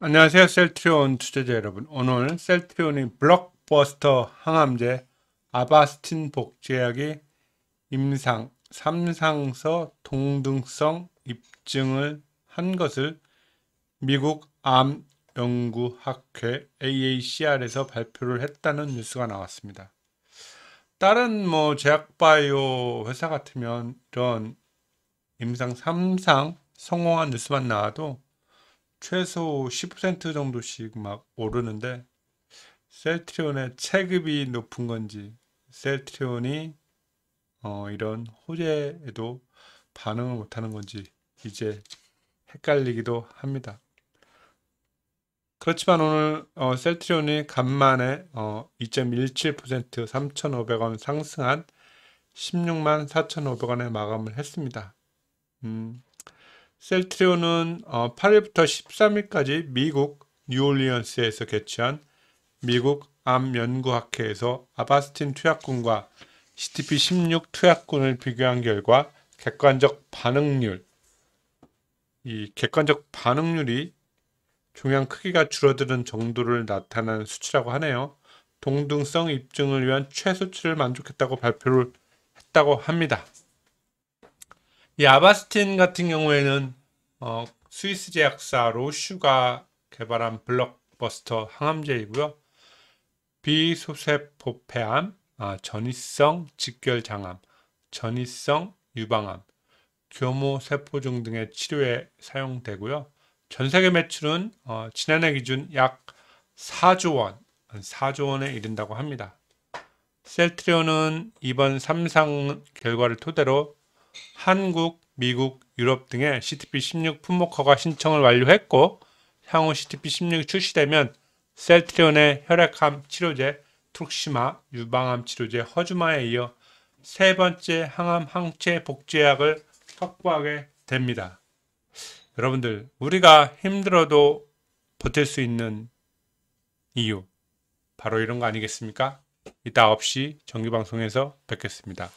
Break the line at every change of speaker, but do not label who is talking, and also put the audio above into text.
안녕하세요 셀트리온 투자자 여러분 오늘 셀트리온이 블록버스터 항암제 아바스틴 복제약의 임상 3상서 동등성 입증을 한 것을 미국 암연구학회 AACR에서 발표를 했다는 뉴스가 나왔습니다. 다른 뭐 제약바이오 회사 같으면 이런 임상 3상 성공한 뉴스만 나와도 최소 10% 정도씩 막 오르는데 셀트리온의 체급이 높은 건지 셀트리온이 어, 이런 호재에도 반응을 못하는 건지 이제 헷갈리기도 합니다. 그렇지만 오늘 어, 셀트리온이 간만에 어, 2.17% 3,500원 상승한 16만 4,500원에 마감을 했습니다. 음, 셀트리오는 8일부터 어, 13일까지 미국 뉴올리언스에서 개최한 미국 암연구학회에서 아바스틴 투약군과 CTP-16 투약군을 비교한 결과 객관적 반응률 이 객관적 반응률이 종양 크기가 줄어드는 정도를 나타낸 수치라고 하네요. 동등성 입증을 위한 최소치를 만족했다고 발표를 했다고 합니다. 이 아바스틴 같은 경우에는 어, 스위스 제약사 로슈가 개발한 블록버스터 항암제이고요. 비소세포폐암, 아, 전이성 직결장암, 전이성 유방암, 교모세포종 등의 치료에 사용되고요. 전 세계 매출은 어, 지난해 기준 약 4조 원, 4조 원에 이른다고 합니다. 셀트리온은 이번 3상 결과를 토대로 한국, 미국, 유럽 등의 CTP16 품목허가 신청을 완료했고 향후 CTP16이 출시되면 셀트리온의 혈액암 치료제 툭시마 유방암 치료제 허주마에 이어 세 번째 항암 항체 복제약을 확보하게 됩니다. 여러분들 우리가 힘들어도 버틸 수 있는 이유 바로 이런 거 아니겠습니까? 이따 없이 정규방송에서 뵙겠습니다.